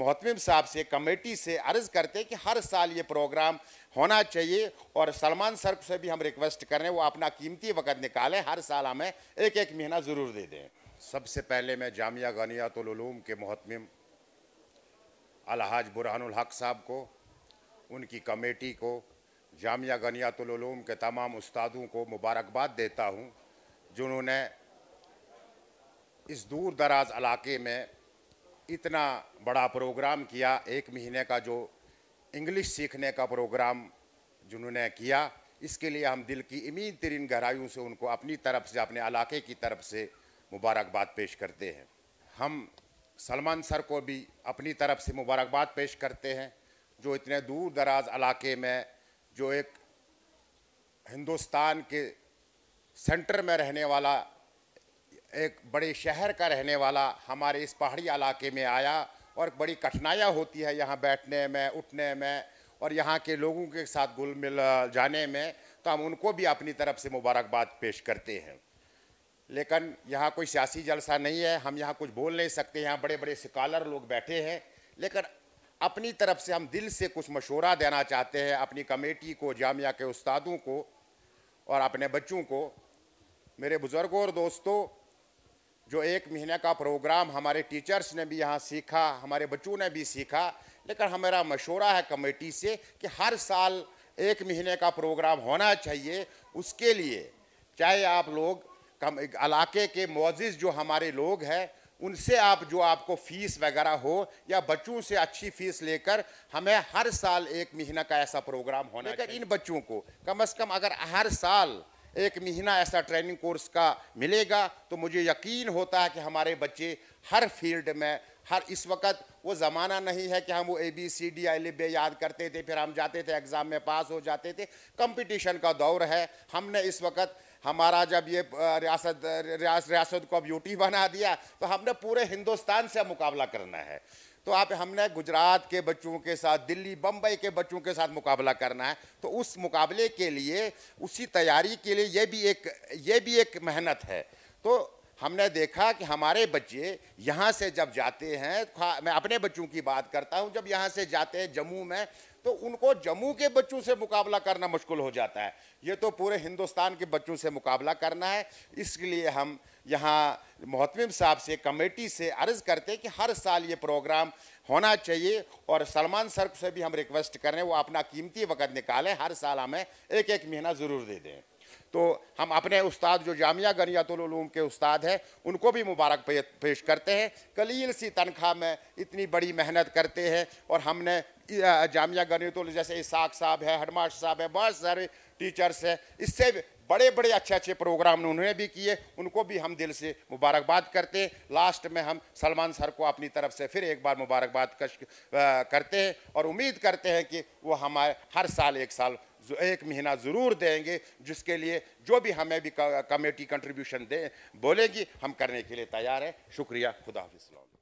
महतम साहब से कमेटी से अर्ज़ करते हैं कि हर साल ये प्रोग्राम होना चाहिए और सलमान सर से भी हम रिक्वेस्ट कर रहे हैं वो अपना कीमती वक़्त निकालें हर साल हमें एक एक महीना ज़रूर दे दें सबसे पहले मैं जामिया गनियातलूम के महतम अलहाज बुरहानुल हक साहब को उनकी कमेटी को जामिया गनियातलूम के तमाम उस्तादों को मुबारकबाद देता हूँ जिन्होंने इस दूर दराज इलाके में इतना बड़ा प्रोग्राम किया एक महीने का जो इंग्लिश सीखने का प्रोग्राम जिन्होंने किया इसके लिए हम दिल की इमीन तरीन गहराइयों से उनको अपनी तरफ से अपने इलाके की तरफ से मुबारकबाद पेश करते हैं हम सलमान सर को भी अपनी तरफ से मुबारकबाद पेश करते हैं जो इतने दूर दराज इलाके में जो एक हिंदुस्तान के सेंटर में रहने वाला एक बड़े शहर का रहने वाला हमारे इस पहाड़ी इलाके में आया और बड़ी कठिनाइयाँ होती है यहाँ बैठने में उठने में और यहाँ के लोगों के साथ घुल मिल जाने में तो हम उनको भी अपनी तरफ से मुबारकबाद पेश करते हैं लेकिन यहाँ कोई सियासी जलसा नहीं है हम यहाँ कुछ बोल नहीं सकते यहाँ बड़े बड़े स्कॉलर लोग बैठे हैं लेकिन अपनी तरफ से हम दिल से कुछ मशवरा देना चाहते हैं अपनी कमेटी को जामिया के उस्तादों को और अपने बच्चों को मेरे बुज़ुर्गों और दोस्तों जो एक महीने का प्रोग्राम हमारे टीचर्स ने भी यहाँ सीखा हमारे बच्चों ने भी सीखा लेकिन हमारा मशूरा है कमेटी से कि हर साल एक महीने का प्रोग्राम होना चाहिए उसके लिए चाहे आप लोग कम इलाके के मोजिज़ जो हमारे लोग हैं उनसे आप जो आपको फीस वगैरह हो या बच्चों से अच्छी फीस लेकर हमें हर साल एक महीना का ऐसा प्रोग्राम होना लेकिन इन बच्चों को कम अज़ कम अगर हर साल एक महीना ऐसा ट्रेनिंग कोर्स का मिलेगा तो मुझे यकीन होता है कि हमारे बच्चे हर फील्ड में हर इस वक्त वो ज़माना नहीं है कि हम वो A B C D I लिबे याद करते थे फिर हम जाते थे एग्ज़ाम में पास हो जाते थे कंपटीशन का दौर है हमने इस वक्त हमारा जब ये रियासत रियासत को अब यूटी बना दिया तो हमने पूरे हिंदुस्तान से मुकाबला करना है तो आप हमने गुजरात के बच्चों के साथ दिल्ली बम्बई के बच्चों के साथ मुकाबला करना है तो उस मुकाबले के लिए उसी तैयारी के लिए ये भी एक ये भी एक मेहनत है तो हमने देखा कि हमारे बच्चे यहाँ से जब जाते हैं मैं अपने बच्चों की बात करता हूँ जब यहाँ से जाते हैं जम्मू में तो उनको जम्मू के बच्चों से मुकाबला करना मुश्किल हो जाता है ये तो पूरे हिंदुस्तान के बच्चों से मुकाबला करना है इसलिए हम यहाँ मोहतम साहब से कमेटी से अर्ज़ करते हैं कि हर साल ये प्रोग्राम होना चाहिए और सलमान सर से भी हम रिक्वेस्ट करें वो अपना कीमती वक़्त निकालें हर साल हमें एक एक महीना ज़रूर दे दें तो हम अपने उस्ताद जो जामिया गनियातुलूम के उस्ताद हैं उनको भी मुबारक पेश करते हैं कलील सी तनख्वाह में इतनी बड़ी मेहनत करते हैं और हमने जामिया गनियतुल जैसे इसाक साहब है हडमाश साहब है बहुत सारे टीचर्स हैं इससे बड़े बड़े अच्छे अच्छे प्रोग्राम उन्होंने भी किए उनको भी हम दिल से मुबारकबाद करते हैं लास्ट में हम सलमान सर को अपनी तरफ से फिर एक बार मुबारकबाद करते हैं और उम्मीद करते हैं कि वो हमारे हर साल एक साल एक महीना ज़रूर देंगे जिसके लिए जो भी हमें भी कमेटी कंट्रीब्यूशन दें बोलेगी हम करने के लिए तैयार हैं शुक्रिया खुदा हाफिज़